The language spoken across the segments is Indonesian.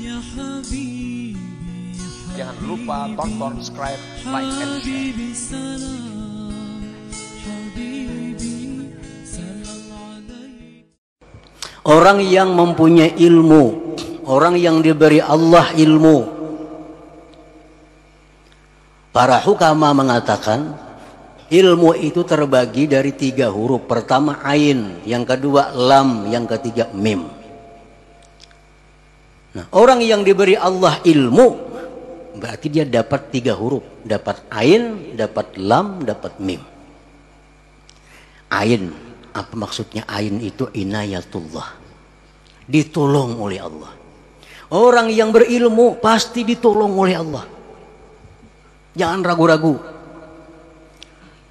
Ya Jangan lupa tonton, subscribe, like, and share. Orang yang mempunyai ilmu, orang yang diberi Allah ilmu. Para hukama mengatakan, ilmu itu terbagi dari tiga huruf. Pertama ain, yang kedua lam, yang ketiga mim. Nah, orang yang diberi Allah ilmu berarti dia dapat tiga huruf, dapat ain, dapat lam, dapat mim. Ain, apa maksudnya ain itu inayatullah. Ditolong oleh Allah. Orang yang berilmu pasti ditolong oleh Allah. Jangan ragu-ragu.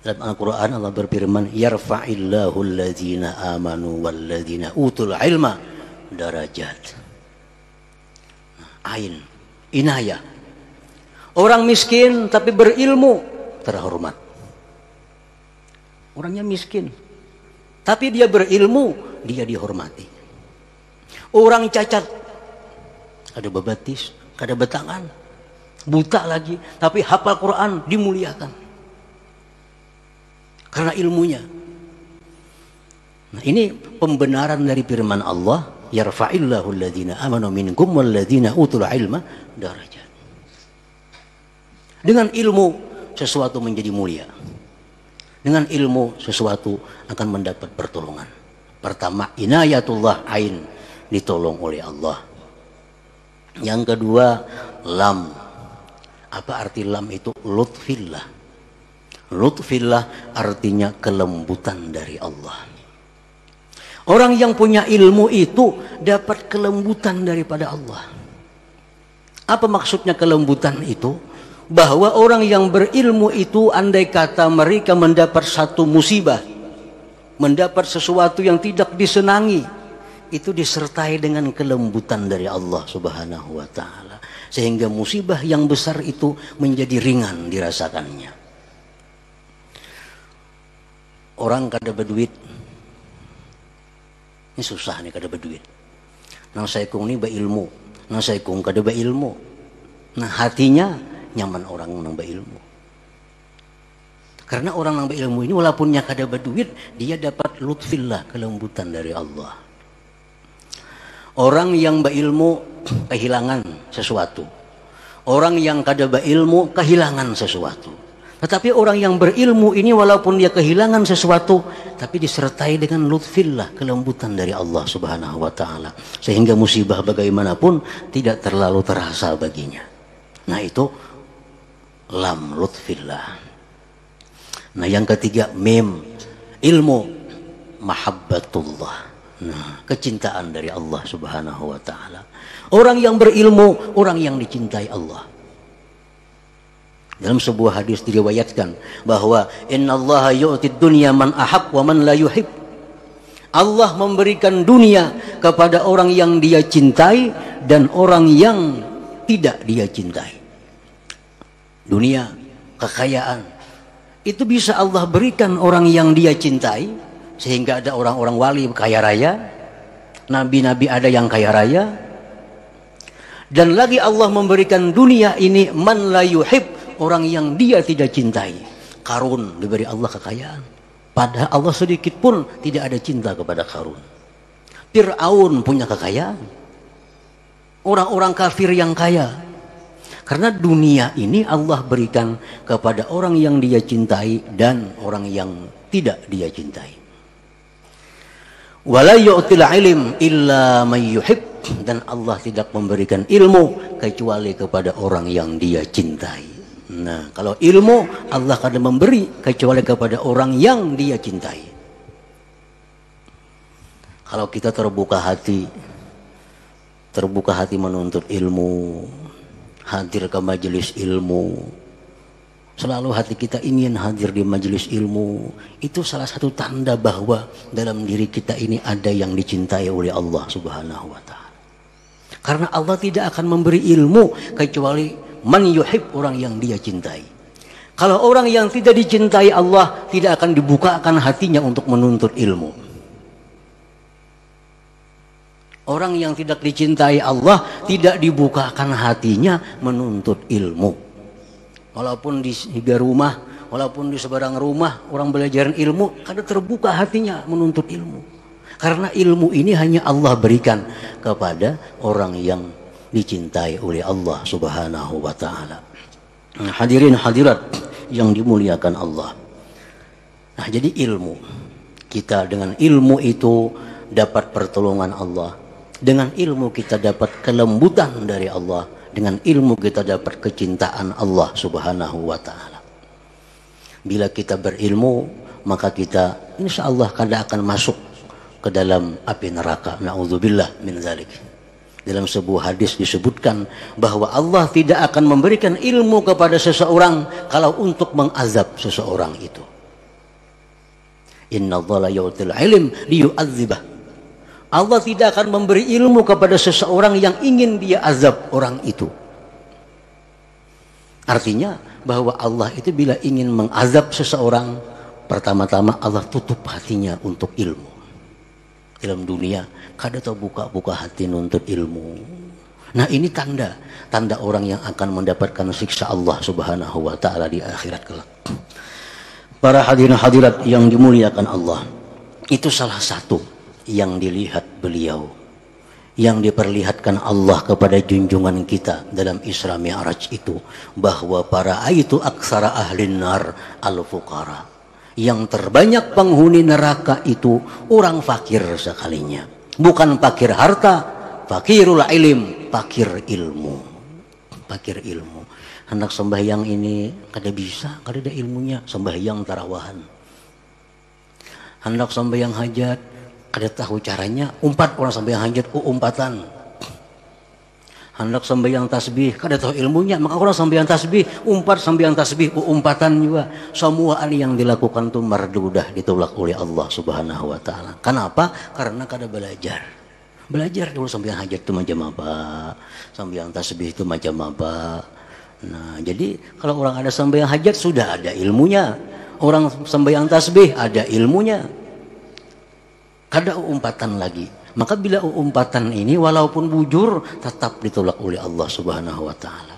Dalam Al-Quran Allah berfirman, Yarfa'illahu alladzina amanu walladzina utul ilma darajat. Ain, inaya. Orang miskin tapi berilmu, terhormat. Orangnya miskin, tapi dia berilmu, dia dihormati. Orang cacat, ada bebatis, ada betangan, buta lagi, tapi hafal Quran dimuliakan. Karena ilmunya. Nah, ini pembenaran dari firman Allah yarfa'illahu alladhina amanu minkum walladhina utul ilma darajat. Dengan ilmu sesuatu menjadi mulia. Dengan ilmu sesuatu akan mendapat pertolongan. Pertama, inayatullah ain ditolong oleh Allah. Yang kedua, lam. Apa arti lam itu? Lutfillah. Lutfillah artinya kelembutan dari Allah Orang yang punya ilmu itu dapat kelembutan daripada Allah. Apa maksudnya kelembutan itu? Bahwa orang yang berilmu itu andai kata mereka mendapat satu musibah, mendapat sesuatu yang tidak disenangi, itu disertai dengan kelembutan dari Allah Subhanahu wa taala sehingga musibah yang besar itu menjadi ringan dirasakannya. Orang kada berduit ini susah nih kada berduit nang saikung ini berilmu nang kung kada berilmu nah hatinya nyaman orang nang berilmu karena orang nang berilmu ini walaupun kada berduit dia dapat lutfillah kelembutan dari Allah orang yang berilmu kehilangan sesuatu orang yang kada berilmu kehilangan sesuatu tetapi orang yang berilmu ini walaupun dia kehilangan sesuatu, tapi disertai dengan lutfillah, kelembutan dari Allah Subhanahu wa taala. Sehingga musibah bagaimanapun tidak terlalu terasa baginya. Nah, itu lam lutfillah. Nah, yang ketiga mim ilmu mahabbatullah. Nah, kecintaan dari Allah Subhanahu wa taala. Orang yang berilmu, orang yang dicintai Allah. Dalam sebuah hadis diriwayatkan bahwa innallaha yu'ti dunya man ahab wa man la yuhib. Allah memberikan dunia kepada orang yang dia cintai dan orang yang tidak dia cintai. Dunia, kekayaan itu bisa Allah berikan orang yang dia cintai sehingga ada orang-orang wali kaya raya, nabi-nabi ada yang kaya raya. Dan lagi Allah memberikan dunia ini man la yuhib orang yang dia tidak cintai. Karun diberi Allah kekayaan. Padahal Allah sedikit pun tidak ada cinta kepada Karun. Fir'aun punya kekayaan. Orang-orang kafir yang kaya. Karena dunia ini Allah berikan kepada orang yang dia cintai dan orang yang tidak dia cintai. ilim illa dan Allah tidak memberikan ilmu kecuali kepada orang yang dia cintai. Nah, kalau ilmu Allah akan memberi kecuali kepada orang yang dia cintai. Kalau kita terbuka hati, terbuka hati menuntut ilmu, hadir ke majelis ilmu, selalu hati kita ingin hadir di majelis ilmu, itu salah satu tanda bahwa dalam diri kita ini ada yang dicintai oleh Allah Subhanahu wa taala. Karena Allah tidak akan memberi ilmu kecuali man yuhib orang yang dia cintai. Kalau orang yang tidak dicintai Allah tidak akan dibukakan hatinya untuk menuntut ilmu. Orang yang tidak dicintai Allah tidak dibukakan hatinya menuntut ilmu. Walaupun di tiga rumah, walaupun di sebarang rumah orang belajar ilmu, kadang terbuka hatinya menuntut ilmu. Karena ilmu ini hanya Allah berikan kepada orang yang dicintai oleh Allah Subhanahu wa taala. Nah, hadirin hadirat yang dimuliakan Allah. Nah, jadi ilmu. Kita dengan ilmu itu dapat pertolongan Allah. Dengan ilmu kita dapat kelembutan dari Allah. Dengan ilmu kita dapat kecintaan Allah Subhanahu wa taala. Bila kita berilmu, maka kita insya Allah kada akan masuk ke dalam api neraka. Na'udzubillah min zalik. Dalam sebuah hadis disebutkan bahwa Allah tidak akan memberikan ilmu kepada seseorang kalau untuk mengazab seseorang itu. Inna ilm liyu'adzibah. Allah tidak akan memberi ilmu kepada seseorang yang ingin dia azab orang itu. Artinya bahwa Allah itu bila ingin mengazab seseorang, pertama-tama Allah tutup hatinya untuk ilmu dalam dunia kada tahu buka-buka hati nuntut ilmu nah ini tanda tanda orang yang akan mendapatkan siksa Allah subhanahu wa ta'ala di akhirat kelak para hadirin hadirat yang dimuliakan Allah itu salah satu yang dilihat beliau yang diperlihatkan Allah kepada junjungan kita dalam Isra Mi'raj itu bahwa para itu aksara ahli nar al fuqara yang terbanyak penghuni neraka itu orang fakir sekalinya. Bukan fakir harta, fakirul ilim, fakir ilmu. Fakir ilmu. Anak sembahyang ini kada bisa, kada ada ilmunya. Sembahyang tarawahan. Anak sembahyang hajat, kada tahu caranya. Umpat orang sembahyang hajat, oh, umpatan Hendak sembahyang tasbih, kada tahu ilmunya, maka orang sembahyang tasbih, umpat sembahyang tasbih, umpatan juga. Semua yang dilakukan itu merdudah ditolak oleh Allah Subhanahu wa taala. Kenapa? Karena kada belajar. Belajar dulu sembahyang hajat itu macam apa? Sembahyang tasbih itu macam apa? Nah, jadi kalau orang ada sembahyang hajat sudah ada ilmunya. Orang sembahyang tasbih ada ilmunya. Kada umpatan lagi maka bila umpatan ini walaupun bujur tetap ditolak oleh Allah Subhanahu wa taala.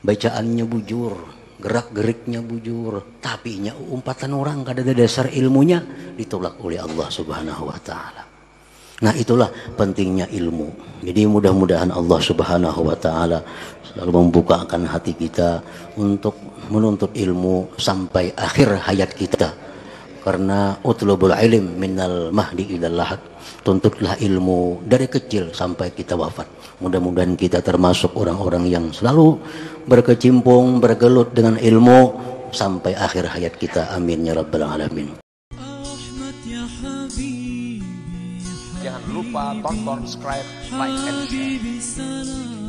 Bacaannya bujur, gerak-geriknya bujur, tapi nya umpatan orang kada ada dasar ilmunya ditolak oleh Allah Subhanahu wa taala. Nah itulah pentingnya ilmu. Jadi mudah-mudahan Allah Subhanahu wa taala selalu membukakan hati kita untuk menuntut ilmu sampai akhir hayat kita karena utlubul ilim minal mahdi ilal lahat tuntutlah ilmu dari kecil sampai kita wafat mudah-mudahan kita termasuk orang-orang yang selalu berkecimpung bergelut dengan ilmu sampai akhir hayat kita amin ya rabbal alamin ya jangan lupa tonton subscribe like and share